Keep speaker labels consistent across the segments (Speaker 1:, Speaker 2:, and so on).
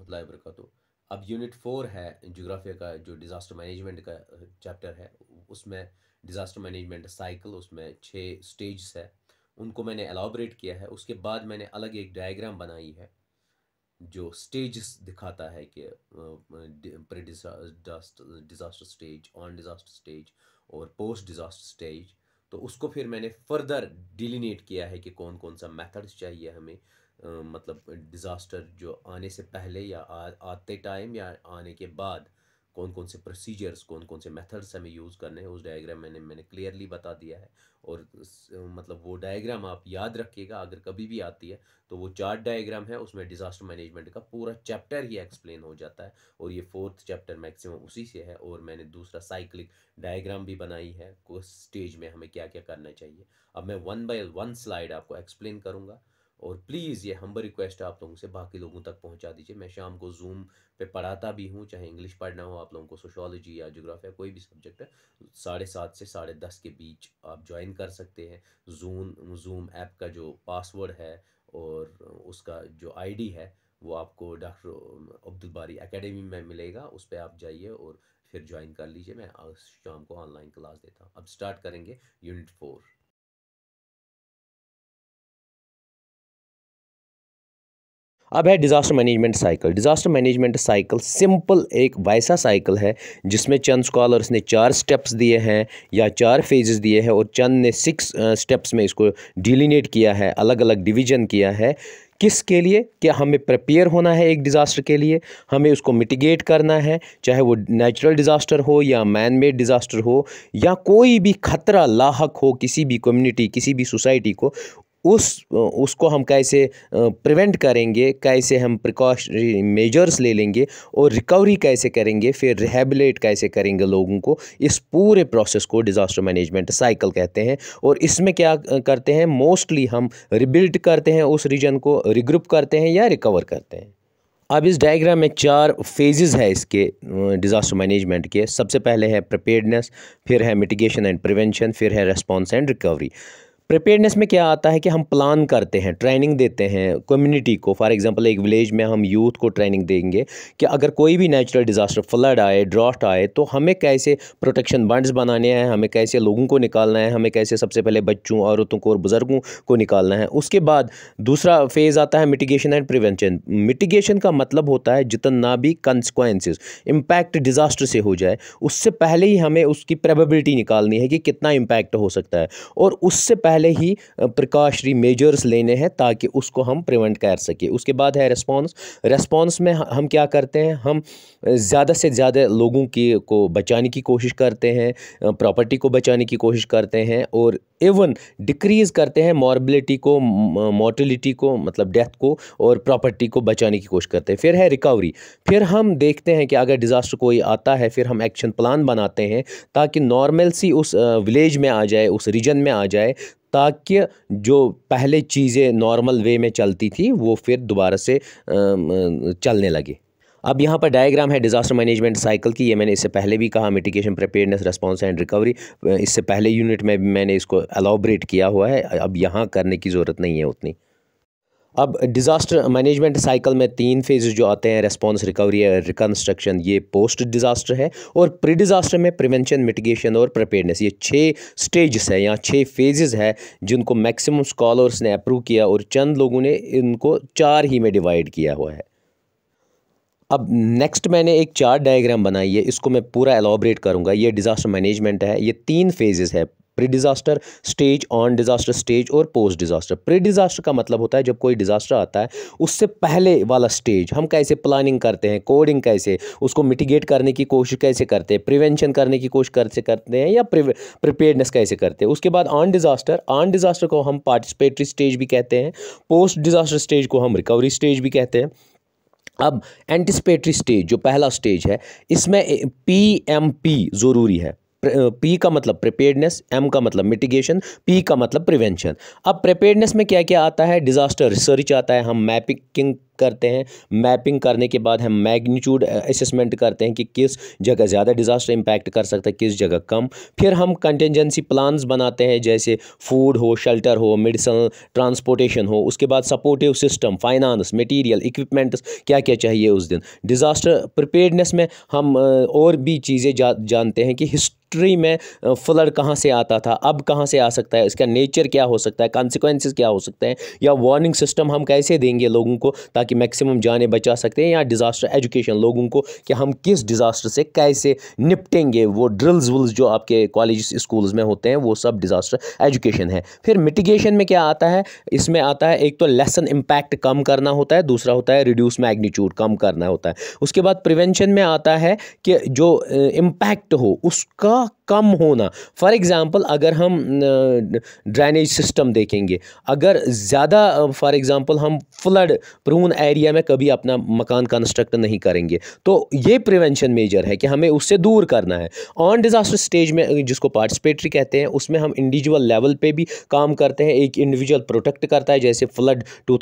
Speaker 1: वरहमल वरक अब यूनिट फोर है जोग्राफिया का जो डिज़ास्टर मैनेजमेंट का चैप्टर है उसमें डिज़ास्टर मैनेजमेंट साइकिल उसमें छः स्टेज है उनको मैंने एलाबरेट किया है उसके बाद मैंने अलग एक डायग्राम बनाई है जो स्टेजस दिखाता है कि pre disaster stage on disaster stage और पोस्ट डिज़ास्टर स्टेज तो उसको फिर मैंने फर्दर डिलीनेट किया है कि कौन कौन सा मेथड्स चाहिए हमें मतलब डिज़ास्टर जो आने से पहले या आ, आते टाइम या आने के बाद कौन कौन से प्रोसीजर्स कौन कौन से मेथड्स हमें यूज़ करने हैं उस डायग्राम मैंने मैंने क्लियरली बता दिया है और मतलब वो डायग्राम आप याद रखिएगा अगर कभी भी आती है तो वो चार्ट डायग्राम है उसमें डिज़ास्टर मैनेजमेंट का पूरा चैप्टर ही एक्सप्लेन हो जाता है और ये फोर्थ चैप्टर मैक्सिमम उसी से है और मैंने दूसरा साइक्लिक डायग्राम भी बनाई है उस स्टेज में हमें क्या क्या करना चाहिए अब मैं वन बाई वन स्लाइड आपको एक्सप्लेन करूँगा और प्लीज़ ये हम्बर रिक्वेस्ट आप लोगों से बाकी लोगों तक पहुंचा दीजिए मैं शाम को जूम पे पढ़ाता भी हूँ चाहे इंग्लिश पढ़ना हो आप लोगों को सोशोलॉजी या जोग्राफी या कोई भी सब्जेक्ट है साढ़े सात से साढ़े दस के बीच आप ज्वाइन कर सकते हैं जूम जूम ऐप का जो पासवर्ड है और उसका जो आईडी है वो आपको डॉक्टर um, अब्दुलबारी अकेडमी में मिलेगा उस पर आप जाइए और फिर ज्वाइन कर लीजिए मैं शाम को ऑनलाइन क्लास देता हूँ अब स्टार्ट करेंगे यूनिट फोर अब है disaster management cycle disaster management cycle simple एक वैसा साइकिल है जिसमें चंद स्कॉलर्स ने चार स्टेप्स दिए हैं या चार फेजेस दिए हैं और चंद ने सिक्स स्टेप्स में इसको डिलिनेट किया है अलग अलग डिवीजन किया है किसके लिए क्या हमें प्रिपेयर होना है एक डिज़ास्टर के लिए हमें उसको मिटिगेट करना है चाहे वो नेचुरल डिज़ास्टर हो या मैन मेड डिज़ास्टर हो या कोई भी ख़तरा लाहक हो किसी भी कम्युनिटी किसी भी सोसाइटी को उस उसको हम कैसे प्रिवेंट करेंगे कैसे हम प्रिकॉशनरी मेजर्स ले लेंगे और रिकवरी कैसे करेंगे फिर रिहेबलेट कैसे करेंगे लोगों को इस पूरे प्रोसेस को डिज़ास्टर मैनेजमेंट साइकिल कहते हैं और इसमें क्या करते हैं मोस्टली हम रिबिल्ट करते हैं उस रीजन को रिग्रुप करते हैं या रिकवर करते हैं अब इस डायग्राम में चार फेजेस है इसके डिज़ास्टर मैनेजमेंट के सबसे पहले है प्रिपेयर्डनेस फिर है मिटिगेशन एंड प्रिवेंशन फिर है रेस्पॉन्स एंड रिकवरी प्रिपेयरनेस में क्या आता है कि हम प्लान करते हैं ट्रेनिंग देते हैं कम्युनिटी को फॉर एग्जांपल एक विलेज में हम यूथ को ट्रेनिंग देंगे कि अगर कोई भी नेचुरल डिज़ास्टर फ्लड आए ड्रॉट आए तो हमें कैसे प्रोटेक्शन बंड्स बनाने हैं हमें कैसे लोगों को निकालना है हमें कैसे सबसे पहले बच्चों औरतों को और बुज़ुर्गों को निकालना है उसके बाद दूसरा फेज़ आता है मिटिगेशन एंड प्रिवेंशन मिटिगेशन का मतलब होता है जितना भी कंसिक्वेंसिस इम्पैक्ट डिज़ास्टर से हो जाए उससे पहले ही हमें उसकी प्रेबिलिटी निकालनी है कि कितना इम्पैक्ट हो सकता है और उससे पहले पहले ही प्रिकॉशरी मेजर्स लेने हैं ताकि उसको हम प्रिवेंट कर सकें उसके बाद है रिस्पॉन्स रिस्पॉन्स में हम क्या करते हैं हम ज़्यादा से ज़्यादा लोगों की को बचाने की कोशिश करते हैं प्रॉपर्टी को बचाने की कोशिश करते हैं और इवन डिक्रीज करते हैं मॉर्बिलिटी को मोर्टलिटी को मतलब डेथ को और प्रॉपर्टी को बचाने की कोशिश करते हैं फिर है रिकवरी फिर हम देखते हैं कि अगर डिज़ास्टर कोई आता है फिर हम एक्शन प्लान बनाते हैं ताकि नॉर्मल सी उस विलेज में आ जाए उस रीजन में आ जाए ताकि जो पहले चीज़ें नॉर्मल वे में चलती थी वो फिर दोबारा से चलने लगे अब यहाँ पर डायग्राम है डिजास्टर मैनेजमेंट साइकिल की ये मैंने इससे पहले भी कहा mitigation preparedness response and recovery इससे पहले यूनिट में मैंने इसको एलोब्रेट किया हुआ है अब यहाँ करने की ज़रूरत नहीं है उतनी अब डिज़ास्टर मैनेजमेंट साइकिल में तीन फेजेस जो आते हैं रेस्पॉन्स रिकवरी रिकन्स्ट्रक्शन ये पोस्ट डिज़ास्टर है और प्री डिज़ास्टर में प्रिवेंशन मिटिगेशन और प्रिपेयरनेस ये छः स्टेजेस है यहाँ छः फेजेस है जिनको मैक्सिमम स्कॉलर्स ने अप्रूव किया और चंद लोगों ने इनको चार ही में डिवाइड किया हुआ है अब नेक्स्ट मैंने एक चार्ट डायग्राम बनाई है इसको मैं पूरा एलॉबरेट करूँगा ये डिज़ास्टर मैनेजमेंट है ये तीन फेजेज़ है pre disaster stage on disaster stage और पोस्ट डिज़ास्टर प्री डिज़ास्टर का मतलब होता है जब कोई डिज़ास्टर आता है उससे पहले वाला स्टेज हम कैसे प्लानिंग करते हैं कोडिंग कैसे उसको मिटिगेट करने की कोशिश कैसे करते हैं प्रिवेंशन करने की कोशिश कैसे करते हैं या प्रिपेयरनेस कैसे करते हैं उसके बाद ऑन डिज़ास्टर ऑन डिज़ास्टर को हम पार्टिसिपेटरी स्टेज भी कहते हैं पोस्ट डिज़ास्टर स्टेज को हम रिकवरी स्टेज भी कहते हैं अब एंटिसपेटरी स्टेज जो पहला स्टेज है इसमें पी एम पी ज़रूरी है पी का मतलब प्रिपेयर्डनेस एम का मतलब मिटिगेशन पी का मतलब प्रिवेंशन अब प्रिपेयर्डनेस में क्या क्या आता है डिज़ास्टर रिसर्च आता है हम मैपिंग करते हैं मैपिंग करने के बाद हम मैग्नीट्यूड असेसमेंट करते हैं कि किस जगह ज़्यादा डिज़ास्टर इम्पैक्ट कर सकता है किस जगह कम फिर हम कंटेंजेंसी प्लान्स बनाते हैं जैसे फूड हो शेल्टर हो मेडिसन ट्रांसपोर्टेशन हो उसके बाद supportive system finance material equipments क्या क्या चाहिए उस दिन डिज़ास्टर प्रिपेडनेस में हम और भी चीज़ें जा, जानते हैं कि हिस्ट हिस्ट्री में फ्लड कहाँ से आता था अब कहाँ से आ सकता है इसका नेचर क्या हो सकता है कॉन्सिक्वेंसेस क्या हो सकते हैं या वार्निंग सिस्टम हम कैसे देंगे लोगों को ताकि ताकि मैक्सिमम जाने बचा सकते हैं या डिज़ास्टर एजुकेशन लोगों को कि हम किस डिज़ास्टर से कैसे निपटेंगे वो ड्रिल्स विल्स जो आपके कॉलेज स्कूल्स में होते हैं वो सब डिज़ास्टर एजुकेशन है फिर मिटिगेशन में क्या आता है इसमें आता है एक तो लेसन इम्पैक्ट कम करना होता है दूसरा होता है रिड्यूस मैग्नीट्यूड कम करना होता है उसके बाद प्रिवेंशन में आता है कि जो इम्पैक्ट हो उसका कम होना फॉर एग्ज़ाम्पल अगर हम ड्रेनेज सिस्टम देखेंगे अगर ज़्यादा फॉर एग्ज़ाम्पल हम फ्लड प्रून एरिया में कभी अपना मकान कंस्ट्रक्ट नहीं करेंगे तो ये प्रिवेंशन मेजर है कि हमें उससे दूर करना है ऑन डिज़ास्टर स्टेज में जिसको पार्टिसिपेटरी कहते हैं उसमें हम इंडिविजुअल लेवल पे भी काम करते हैं एक इंडिविजुअल प्रोटेक्ट करता है जैसे फ्लड टू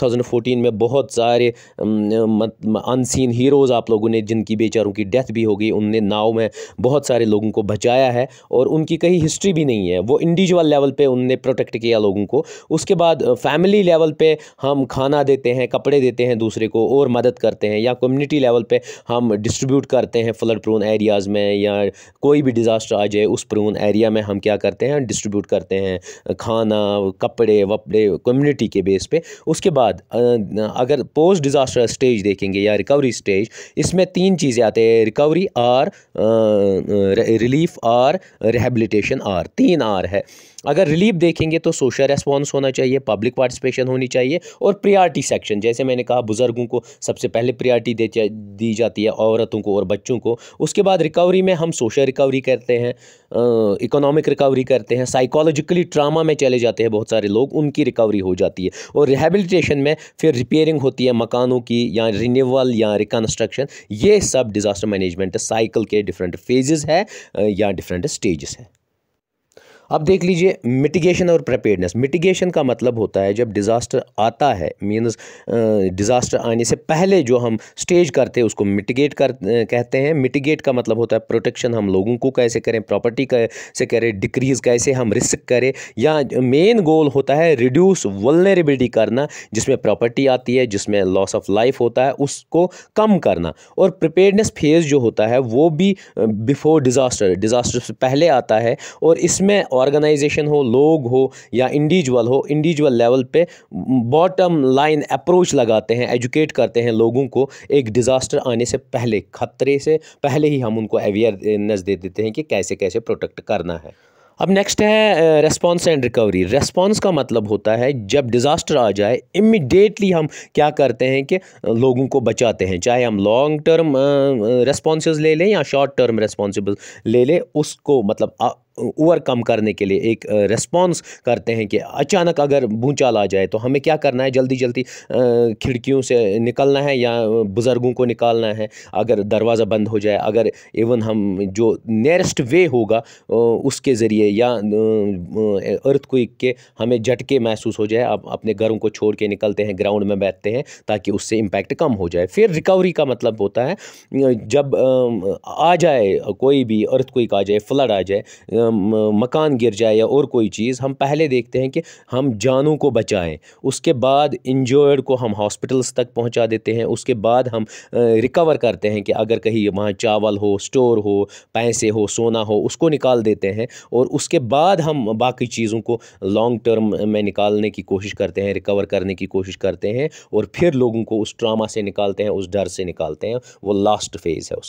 Speaker 1: में बहुत सारे अनसिन हीरोज़ आप लोगों ने जिनकी बेचारों की डेथ भी हो गई उनने नाव में बहुत सारे लोगों को बचाया है और उनकी कहीं हिस्ट्री भी नहीं है वो इंडिविजुअल लेवल पे उनने प्रोटेक्ट किया लोगों को उसके बाद फैमिली लेवल पे हम खाना देते हैं कपड़े देते हैं दूसरे को और मदद करते हैं या कम्युनिटी लेवल पे हम डिस्ट्रीब्यूट करते हैं फ्लड प्रोन एरियाज़ में या कोई भी डिज़ास्टर आ जाए उस प्रोन एरिया में हम क्या करते हैं डिस्ट्रीब्यूट करते हैं खाना कपड़े वपड़े कम्युनिटी के बेस पर उसके बाद अगर पोस्ट डिज़ास्टर स्टेज देखेंगे या रिकवरी स्टेज इसमें तीन चीज़ें आते हैं recovery R relief R rehabilitation R तीन आर है अगर रिलीफ देखेंगे तो सोशल रेस्पॉन्स होना चाहिए पब्लिक पार्टिसिपेशन होनी चाहिए और प्रियारिटी सेक्शन जैसे मैंने कहा बुज़ुर्गों को सबसे पहले प्रियारिटी दे जा, दी जाती है औरतों को और बच्चों को उसके बाद रिकवरी में हम सोशल रिकवरी करते हैं इकोनॉमिक रिकवरी करते हैं साइकोलॉजिकली ट्रामा में चले जाते हैं बहुत सारे लोग उनकी रिकवरी हो जाती है और रिहेबिलिटेशन में फिर रिपेयरिंग होती है मकानों की या रिन्यूअल या रिकन्स्ट्रक्शन ये सब डिज़ास्टर मैनेजमेंट साइकिल के डिफरेंट फेजेस है या डिफरेंट स्टेजेस है अब देख लीजिए मिटिगेशन और प्रपेयरनेस मिटिगेशन का मतलब होता है जब डिज़ास्टर आता है मीन्स डिज़ास्टर आने से पहले जो हम स्टेज करते हैं उसको मिटिगेट कर कहते हैं मिटिगेट का मतलब होता है प्रोटेक्शन हम लोगों को कैसे करें प्रॉपर्टी कैसे करें डिक्रीज़ कैसे हम रिस्क करें या मेन गोल होता है रिड्यूस वलनरेबिलिटी करना जिसमें प्रॉपर्टी आती है जिसमें लॉस ऑफ लाइफ होता है उसको कम करना और प्रिपेयरनेस फेज़ जो होता है वो भी बिफोर डिज़ास्टर डिज़ास्टर से पहले आता है और इसमें ऑर्गेनाइजेशन हो लोग हो या इंडिविजुअल हो इंडिविजुअल लेवल पे बॉटम लाइन अप्रोच लगाते हैं एजुकेट करते हैं लोगों को एक डिज़ास्टर आने से पहले ख़तरे से पहले ही हम उनको अवेयरनेस दे देते हैं कि कैसे कैसे प्रोटेक्ट करना है अब नेक्स्ट है रेस्पॉन्स एंड रिकवरी रेस्पॉन्स का मतलब होता है जब डिज़ास्टर आ जाए इमिडिएटली हम क्या करते हैं कि लोगों को बचाते हैं चाहे हम लॉन्ग टर्म रेस्पॉन्स ले लें या शॉर्ट टर्म रेस्पॉन्सिबल ले लें उसको मतलब ओवरकम करने के लिए एक रेस्पॉन्स करते हैं कि अचानक अगर भूचाल आ जाए तो हमें क्या करना है जल्दी जल्दी खिड़कियों से निकलना है या बुज़ुर्गों को निकालना है अगर दरवाज़ा बंद हो जाए अगर इवन हम जो नियरेस्ट वे होगा उसके ज़रिए या अर्थ क्विक के हमें झटके महसूस हो जाए आप अपने घरों को छोड़ के निकलते हैं ग्राउंड में बैठते हैं ताकि उससे इम्पैक्ट कम हो जाए फिर रिकवरी का मतलब होता है जब आ जाए कोई भी अर्थ क्विक आ जाए फ्लड आ जाए मकान गिर जाए या और कोई चीज़ हम पहले देखते हैं कि हम जानों को बचाएं उसके बाद इंजर्ड को हम हॉस्पिटल्स तक पहुंचा देते हैं उसके बाद हम रिकवर करते हैं कि अगर कहीं वहाँ चावल हो स्टोर हो पैसे हो सोना हो उसको निकाल देते हैं और उसके बाद हम बाकी चीज़ों को लॉन्ग टर्म में निकालने की कोशिश करते हैं रिकवर करने की कोशिश करते हैं और फिर लोगों को उस ट्रामा से निकालते हैं उस डर से निकालते हैं वो लास्ट फेज़ है उसका